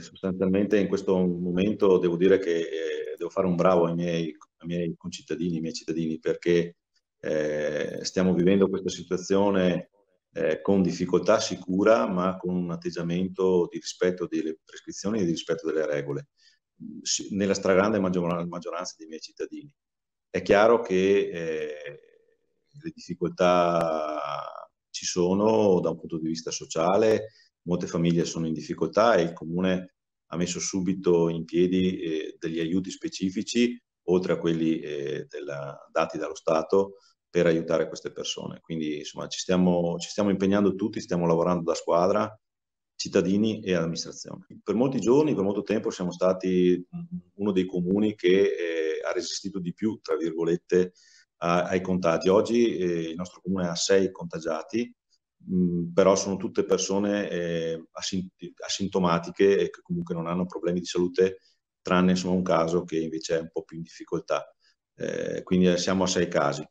sostanzialmente in questo momento devo dire che eh, devo fare un bravo ai miei, ai miei concittadini, ai miei cittadini, perché eh, stiamo vivendo questa situazione eh, con difficoltà sicura, ma con un atteggiamento di rispetto delle prescrizioni e di rispetto delle regole, mm, nella stragrande maggioranza dei miei cittadini. È chiaro che eh, le difficoltà ci sono da un punto di vista sociale, molte famiglie sono in difficoltà e il comune ha messo subito in piedi eh, degli aiuti specifici, oltre a quelli eh, della, dati dallo Stato, per aiutare queste persone. Quindi insomma ci stiamo, ci stiamo impegnando tutti, stiamo lavorando da squadra, cittadini e amministrazione. Per molti giorni, per molto tempo siamo stati uno dei comuni che eh, ha resistito di più, tra virgolette, a, ai contagi. Oggi eh, il nostro comune ha sei contagiati, mh, però sono tutte persone eh, asint- asintomatiche e che comunque non hanno problemi di salute, tranne insomma un caso che invece è un po' più in difficoltà. Eh, quindi siamo a sei casi.